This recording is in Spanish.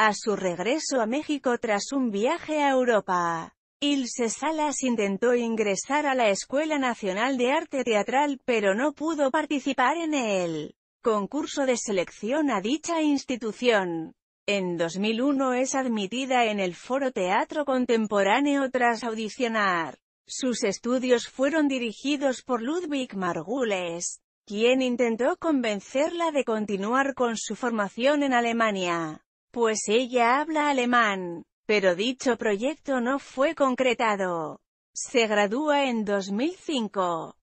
A su regreso a México tras un viaje a Europa, Ilse Salas intentó ingresar a la Escuela Nacional de Arte Teatral pero no pudo participar en el concurso de selección a dicha institución. En 2001 es admitida en el Foro Teatro Contemporáneo tras audicionar. Sus estudios fueron dirigidos por Ludwig Margules, quien intentó convencerla de continuar con su formación en Alemania pues ella habla alemán. Pero dicho proyecto no fue concretado. Se gradúa en 2005.